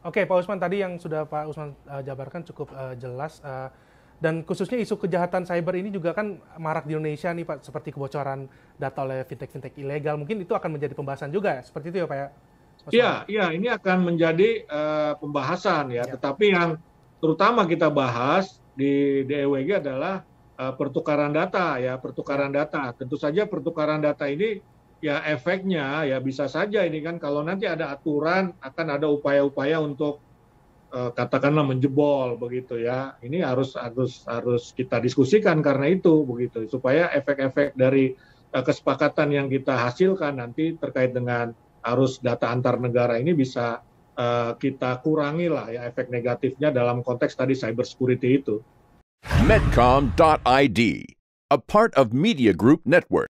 Oke, Pak Usman tadi yang sudah Pak Usman uh, jabarkan cukup uh, jelas uh, dan khususnya isu kejahatan cyber ini juga kan marak di Indonesia nih Pak seperti kebocoran data oleh fintech-fintech ilegal. Mungkin itu akan menjadi pembahasan juga ya. Seperti itu ya Pak ya. Iya, iya ini akan menjadi uh, pembahasan ya. ya. Tetapi yang terutama kita bahas di DEWG adalah uh, pertukaran data ya, pertukaran iya. data. Tentu saja pertukaran data ini ya efeknya ya bisa saja ini kan kalau nanti ada aturan akan ada upaya-upaya untuk uh, katakanlah menjebol begitu ya. Ini harus harus harus kita diskusikan karena itu begitu supaya efek-efek dari uh, kesepakatan yang kita hasilkan nanti terkait dengan arus data antar negara ini bisa uh, kita kurangi lah ya efek negatifnya dalam konteks tadi cyber security itu. Medcom.id, a part of Media Group Network.